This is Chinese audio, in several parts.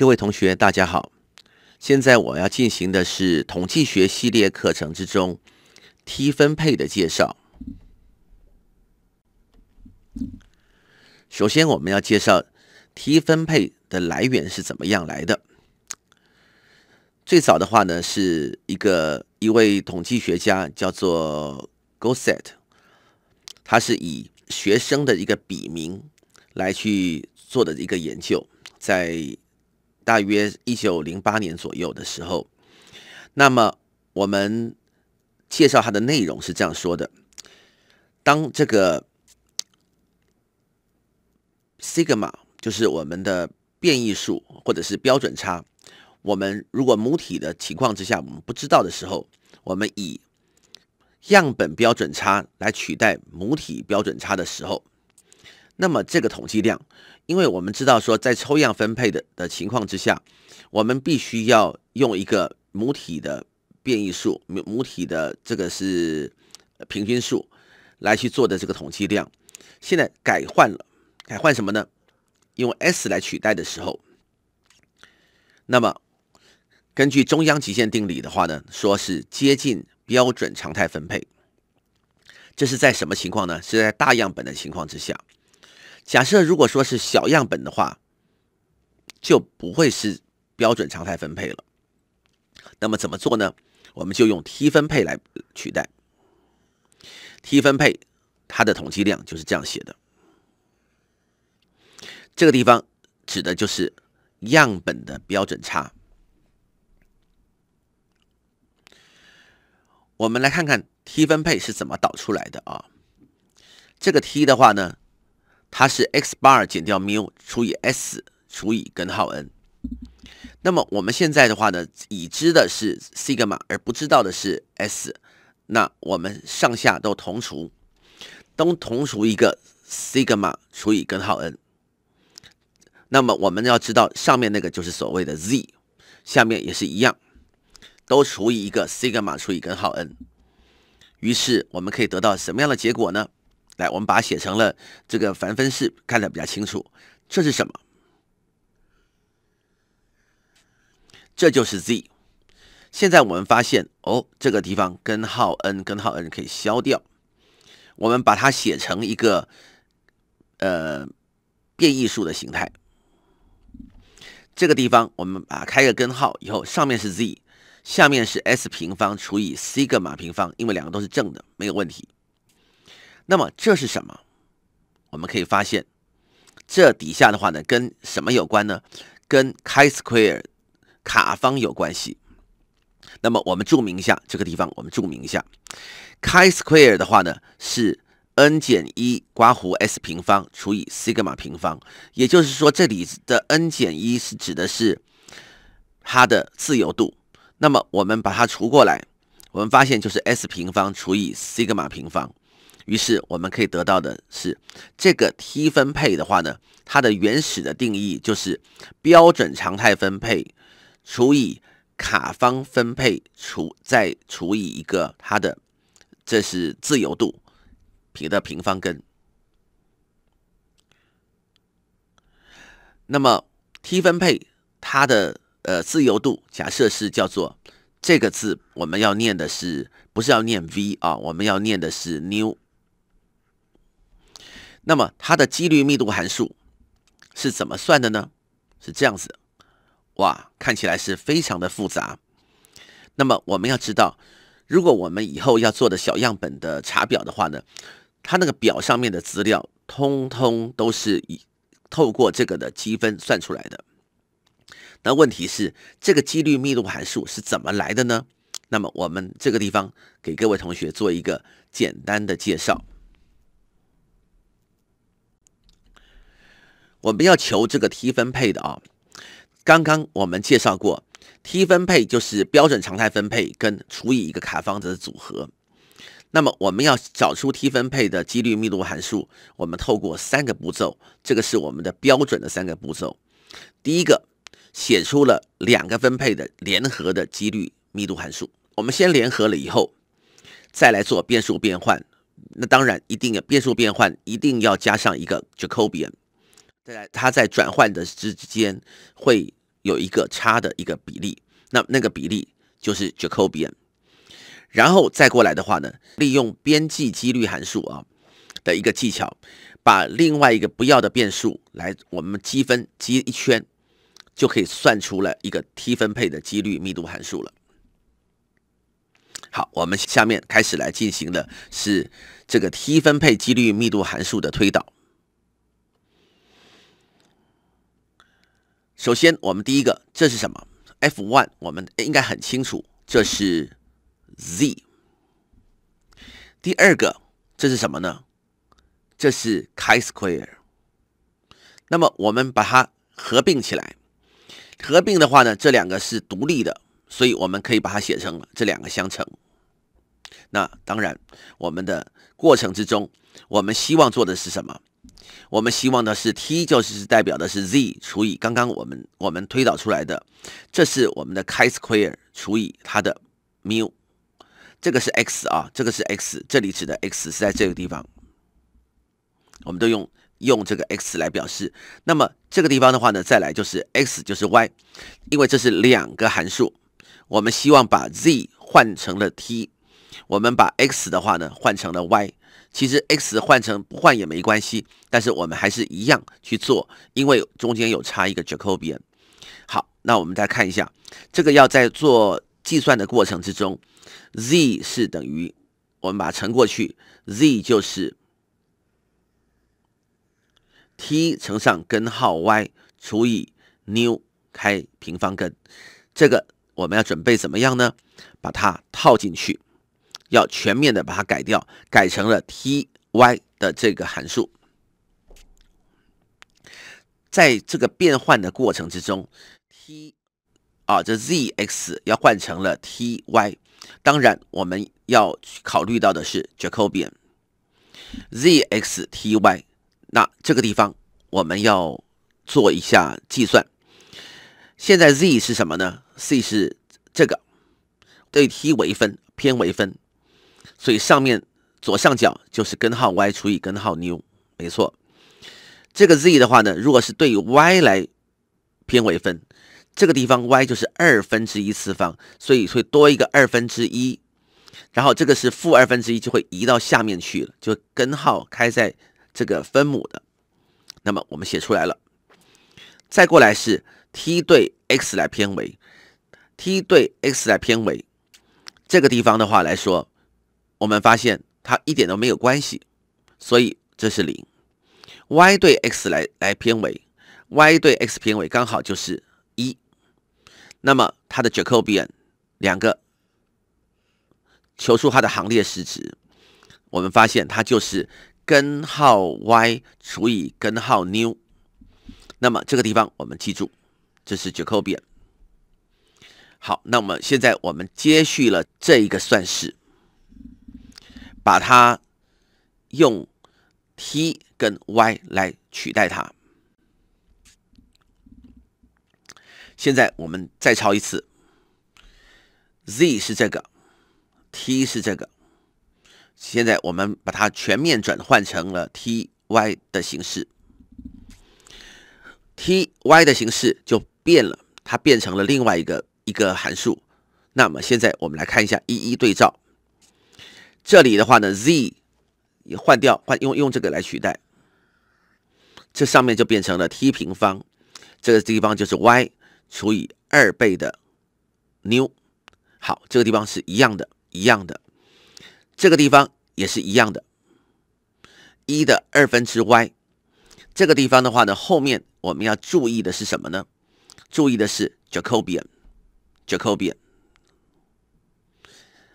各位同学，大家好！现在我要进行的是统计学系列课程之中 t 分配的介绍。首先，我们要介绍 t 分配的来源是怎么样来的。最早的话呢，是一个一位统计学家叫做 Gosset，他是以学生的一个笔名来去做的一个研究，在。大约一九零八年左右的时候，那么我们介绍它的内容是这样说的：当这个 sigma 就是我们的变异数或者是标准差，我们如果母体的情况之下我们不知道的时候，我们以样本标准差来取代母体标准差的时候。那么这个统计量，因为我们知道说，在抽样分配的的情况之下，我们必须要用一个母体的变异数、母母体的这个是平均数来去做的这个统计量。现在改换了，改换什么呢？用 S 来取代的时候，那么根据中央极限定理的话呢，说是接近标准常态分配。这是在什么情况呢？是在大样本的情况之下。假设如果说是小样本的话，就不会是标准常态分配了。那么怎么做呢？我们就用 t 分配来取代。t 分配它的统计量就是这样写的。这个地方指的就是样本的标准差。我们来看看 t 分配是怎么导出来的啊？这个 t 的话呢？它是 x bar 减掉缪除以 s 除以根号 n。那么我们现在的话呢，已知的是西格玛，而不知道的是 s。那我们上下都同除，都同除一个西格玛除以根号 n。那么我们要知道上面那个就是所谓的 z，下面也是一样，都除以一个西格玛除以根号 n。于是我们可以得到什么样的结果呢？来，我们把它写成了这个繁分式，看得比较清楚。这是什么？这就是 z。现在我们发现，哦，这个地方根号 n 根号 n 可以消掉。我们把它写成一个呃变异数的形态。这个地方，我们把开个根号以后，上面是 z，下面是 s 平方除以 c 个码平方，因为两个都是正的，没有问题。那么这是什么？我们可以发现，这底下的话呢，跟什么有关呢？跟 k square 卡方有关系。那么我们注明一下这个地方，我们注明一下，k square 的话呢是 n 减一刮弧 s 平方除以 sigma 平方。也就是说，这里的 n 减一是指的是它的自由度。那么我们把它除过来，我们发现就是 s 平方除以 sigma 平方。于是我们可以得到的是，这个 t 分配的话呢，它的原始的定义就是标准常态分配除以卡方分配除再除以一个它的，这是自由度平的平方根。那么 t 分配它的呃自由度假设是叫做这个字我们要念的是不是要念 v 啊？我们要念的是 n w 那么它的几率密度函数是怎么算的呢？是这样子的，哇，看起来是非常的复杂。那么我们要知道，如果我们以后要做的小样本的查表的话呢，它那个表上面的资料通通都是以透过这个的积分算出来的。那问题是这个几率密度函数是怎么来的呢？那么我们这个地方给各位同学做一个简单的介绍。我们要求这个 T 分配的啊，刚刚我们介绍过，T 分配就是标准常态分配跟除以一个卡方子的组合。那么我们要找出 T 分配的几率密度函数，我们透过三个步骤，这个是我们的标准的三个步骤。第一个，写出了两个分配的联合的几率密度函数，我们先联合了以后，再来做变数变换。那当然一定要变数变换，一定要加上一个 Jacobian。它在转换的之间会有一个差的一个比例，那那个比例就是 Jacobian，然后再过来的话呢，利用边际几率函数啊的一个技巧，把另外一个不要的变数来我们积分积一圈，就可以算出了一个 t 分配的几率密度函数了。好，我们下面开始来进行的是这个 t 分配几率密度函数的推导。首先，我们第一个，这是什么？F one，我们应该很清楚，这是 Z。第二个，这是什么呢？这是 K square。那么，我们把它合并起来。合并的话呢，这两个是独立的，所以我们可以把它写成这两个相乘。那当然，我们的过程之中，我们希望做的是什么？我们希望的是 t 就是代表的是 z 除以刚刚我们我们推导出来的，这是我们的 k square 除以它的 mu，这个是 x 啊，这个是 x，这里指的 x 是在这个地方，我们都用用这个 x 来表示。那么这个地方的话呢，再来就是 x 就是 y，因为这是两个函数，我们希望把 z 换成了 t，我们把 x 的话呢换成了 y。其实 x 换成不换也没关系，但是我们还是一样去做，因为中间有差一个 Jacobian。好，那我们再看一下，这个要在做计算的过程之中，z 是等于我们把它乘过去，z 就是 t 乘上根号 y 除以 new 开平方根，这个我们要准备怎么样呢？把它套进去。要全面的把它改掉，改成了 ty 的这个函数。在这个变换的过程之中，t 啊，这 zx 要换成了 ty。当然，我们要考虑到的是 Jacobian zx ty。那这个地方我们要做一下计算。现在 z 是什么呢？z 是这个对 t 为分，偏为分。所以上面左上角就是根号 y 除以根号 new，没错。这个 z 的话呢，如果是对 y 来偏微分，这个地方 y 就是二分之一次方，所以会多一个二分之一，然后这个是负二分之一就会移到下面去了，就根号开在这个分母的。那么我们写出来了，再过来是 t 对 x 来偏微，t 对 x 来偏微，这个地方的话来说。我们发现它一点都没有关系，所以这是零。y 对 x 来来偏为 y 对 x 偏为刚好就是一。那么它的 jacobian 两个，求出它的行列式值，我们发现它就是根号 y 除以根号 new。那么这个地方我们记住，这是 jacobian。好，那么现在我们接续了这一个算式。把它用 t 跟 y 来取代它。现在我们再抄一次，z 是这个，t 是这个。现在我们把它全面转换成了 t y 的形式，t y 的形式就变了，它变成了另外一个一个函数。那么现在我们来看一下一一对照。这里的话呢，z 也换掉，换用用这个来取代，这上面就变成了 t 平方，这个地方就是 y 除以二倍的 new。好，这个地方是一样的，一样的，这个地方也是一样的，一的二分之 y，这个地方的话呢，后面我们要注意的是什么呢？注意的是 jacobian，jacobian，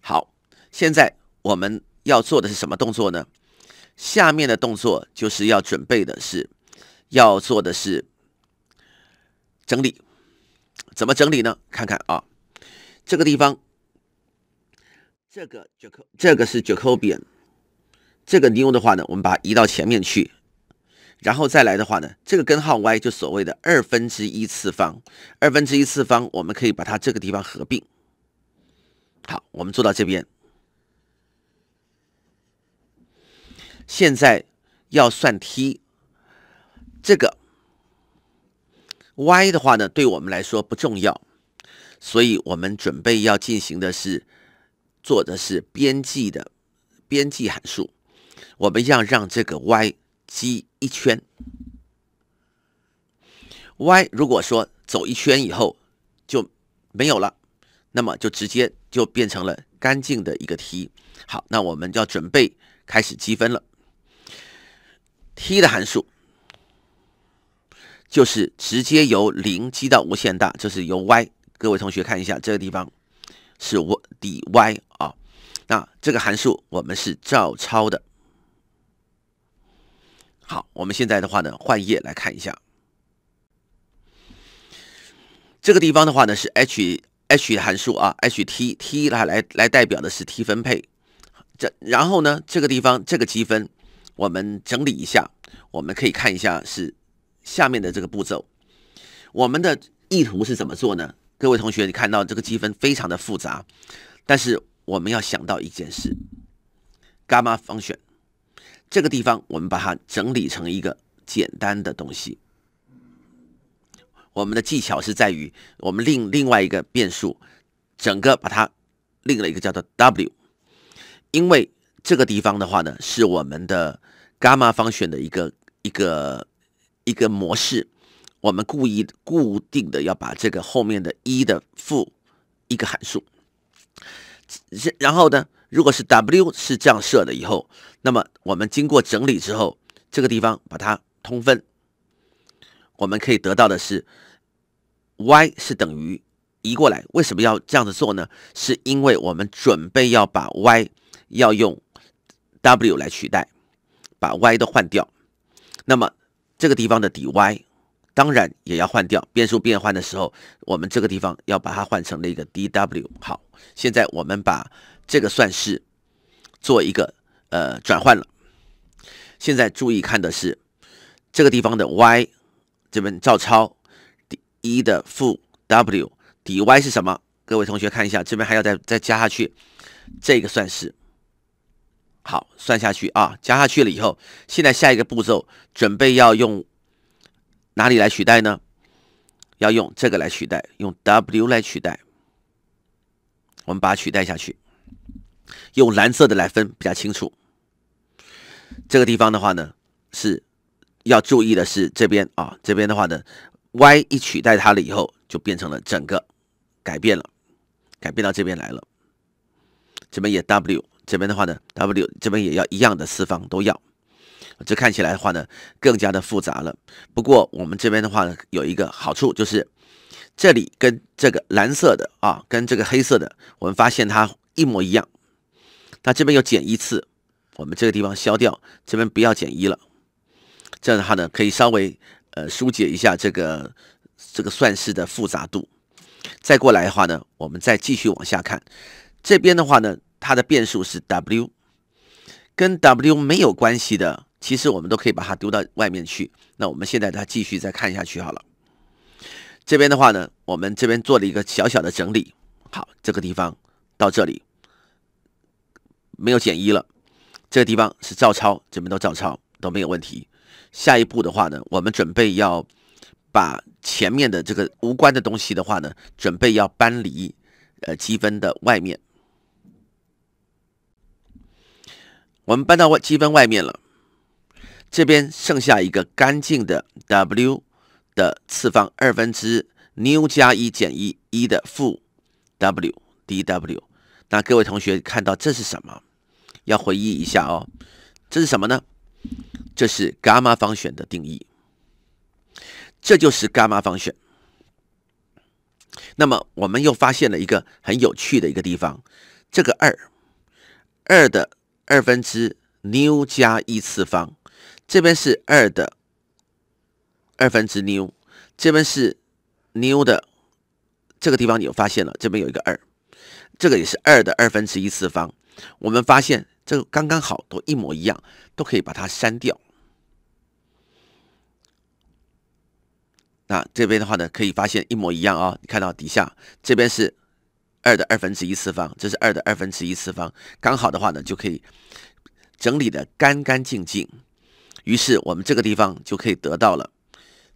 好，现在。我们要做的是什么动作呢？下面的动作就是要准备的是要做的是整理，怎么整理呢？看看啊，这个地方，这个角扣，这个是 Jacobian，这个 new 的话呢，我们把它移到前面去，然后再来的话呢，这个根号 y 就所谓的二分之一次方，二分之一次方，我们可以把它这个地方合并。好，我们做到这边。现在要算 T，这个 Y 的话呢，对我们来说不重要，所以我们准备要进行的是做的是边际的边际函数，我们要让这个 Y 积一圈，Y 如果说走一圈以后就没有了，那么就直接就变成了干净的一个 T。好，那我们就要准备开始积分了。t 的函数就是直接由零积到无限大，就是由 y 各位同学看一下这个地方是我底 y 啊，那这个函数我们是照抄的。好，我们现在的话呢换页来看一下，这个地方的话呢是 h h 函数啊，h t t 来来来代表的是 t 分配，这然后呢这个地方这个积分。我们整理一下，我们可以看一下是下面的这个步骤。我们的意图是怎么做呢？各位同学，你看到这个积分非常的复杂，但是我们要想到一件事：伽马方选这个地方，我们把它整理成一个简单的东西。我们的技巧是在于我们另另外一个变数，整个把它另了一个叫做 W，因为。这个地方的话呢，是我们的伽马方选的一个一个一个模式，我们故意固定的要把这个后面的一的负一个函数，然然后呢，如果是 W 是这样设的以后，那么我们经过整理之后，这个地方把它通分，我们可以得到的是，Y 是等于移过来，为什么要这样子做呢？是因为我们准备要把 Y 要用。W 来取代，把 y 都换掉，那么这个地方的 dy 当然也要换掉。变数变换的时候，我们这个地方要把它换成了一个 dw。好，现在我们把这个算式做一个呃转换了。现在注意看的是这个地方的 y，这边照抄一的负 w，dy 是什么？各位同学看一下，这边还要再再加下去这个算式。好，算下去啊，加下去了以后，现在下一个步骤准备要用哪里来取代呢？要用这个来取代，用 W 来取代。我们把它取代下去，用蓝色的来分比较清楚。这个地方的话呢，是要注意的是这边啊，这边的话呢，Y 一取代它了以后，就变成了整个改变了，改变到这边来了，这边也 W。这边的话呢，W 这边也要一样的，四方都要。这看起来的话呢，更加的复杂了。不过我们这边的话呢，有一个好处就是，这里跟这个蓝色的啊，跟这个黑色的，我们发现它一模一样。那这边又减一次，我们这个地方消掉，这边不要减一了。这样的话呢，可以稍微呃疏解一下这个这个算式的复杂度。再过来的话呢，我们再继续往下看，这边的话呢。它的变数是 W，跟 W 没有关系的，其实我们都可以把它丢到外面去。那我们现在再继续再看下去好了。这边的话呢，我们这边做了一个小小的整理。好，这个地方到这里没有减一了，这个地方是照抄，这边都照抄都没有问题。下一步的话呢，我们准备要把前面的这个无关的东西的话呢，准备要搬离呃积分的外面。我们搬到外积分外面了，这边剩下一个干净的 w 的次方二分之 new 加一减一一的负 w d w。那各位同学看到这是什么？要回忆一下哦，这是什么呢？这是伽马方选的定义，这就是伽马方选。那么我们又发现了一个很有趣的一个地方，这个二二的。二分之 new 加一次方，这边是二的二分之 new，这边是 new 的这个地方，有发现了，这边有一个二，这个也是二的二分之一次方，我们发现这个刚刚好都一模一样，都可以把它删掉。那这边的话呢，可以发现一模一样啊，你看到底下这边是。二的二分之一次方，这是二的二分之一次方，刚好的话呢，就可以整理的干干净净。于是我们这个地方就可以得到了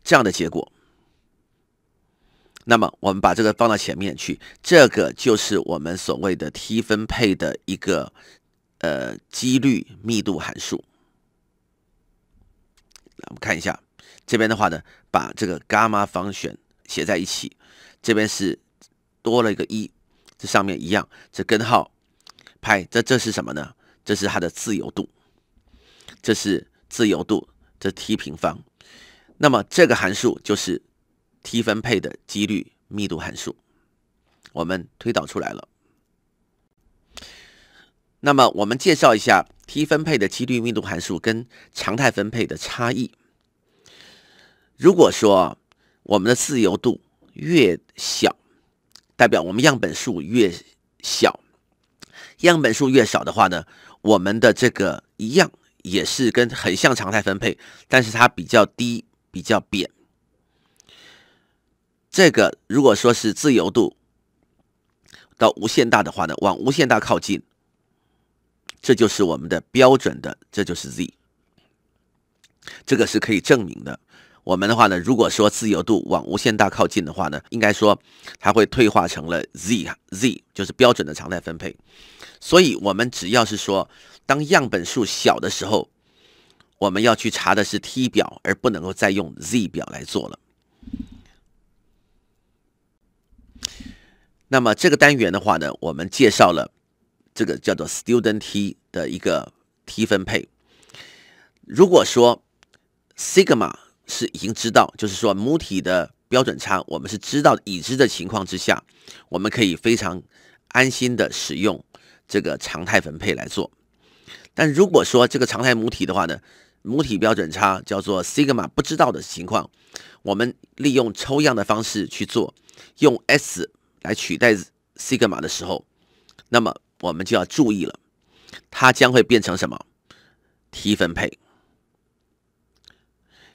这样的结果。那么我们把这个放到前面去，这个就是我们所谓的 T 分配的一个呃几率密度函数。来，我们看一下这边的话呢，把这个伽马方选写在一起，这边是多了一个一。这上面一样，这根号拍，这这是什么呢？这是它的自由度，这是自由度，这 t 平方。那么这个函数就是 t 分配的几率密度函数，我们推导出来了。那么我们介绍一下 t 分配的几率密度函数跟常态分配的差异。如果说我们的自由度越小，代表我们样本数越小，样本数越少的话呢，我们的这个一样也是跟很像常态分配，但是它比较低，比较扁。这个如果说是自由度到无限大的话呢，往无限大靠近，这就是我们的标准的，这就是 z。这个是可以证明的。我们的话呢，如果说自由度往无限大靠近的话呢，应该说它会退化成了 Z，Z 就是标准的常态分配。所以，我们只要是说当样本数小的时候，我们要去查的是 T 表，而不能够再用 Z 表来做了。那么，这个单元的话呢，我们介绍了这个叫做 Student T 的一个 T 分配。如果说 Sigma。是已经知道，就是说母体的标准差，我们是知道已知的情况之下，我们可以非常安心的使用这个常态分配来做。但如果说这个常态母体的话呢，母体标准差叫做西格玛不知道的情况，我们利用抽样的方式去做，用 S 来取代西格玛的时候，那么我们就要注意了，它将会变成什么？T 分配。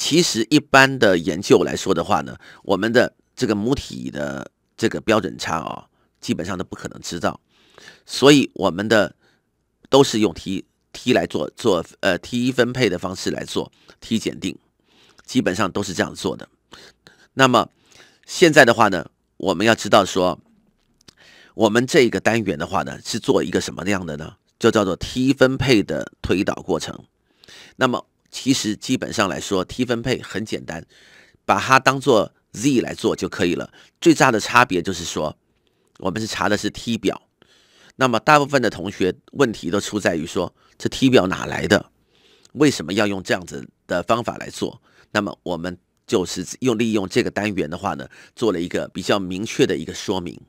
其实，一般的研究来说的话呢，我们的这个母体的这个标准差啊，基本上都不可能知道，所以我们的都是用 t t 来做做呃 t 一分配的方式来做 t 检定，基本上都是这样做的。那么现在的话呢，我们要知道说，我们这个单元的话呢，是做一个什么样的呢？就叫做 t 分配的推导过程。那么。其实基本上来说，T 分配很简单，把它当做 Z 来做就可以了。最大的差别就是说，我们是查的是 T 表，那么大部分的同学问题都出在于说，这 T 表哪来的？为什么要用这样子的方法来做？那么我们就是用利用这个单元的话呢，做了一个比较明确的一个说明。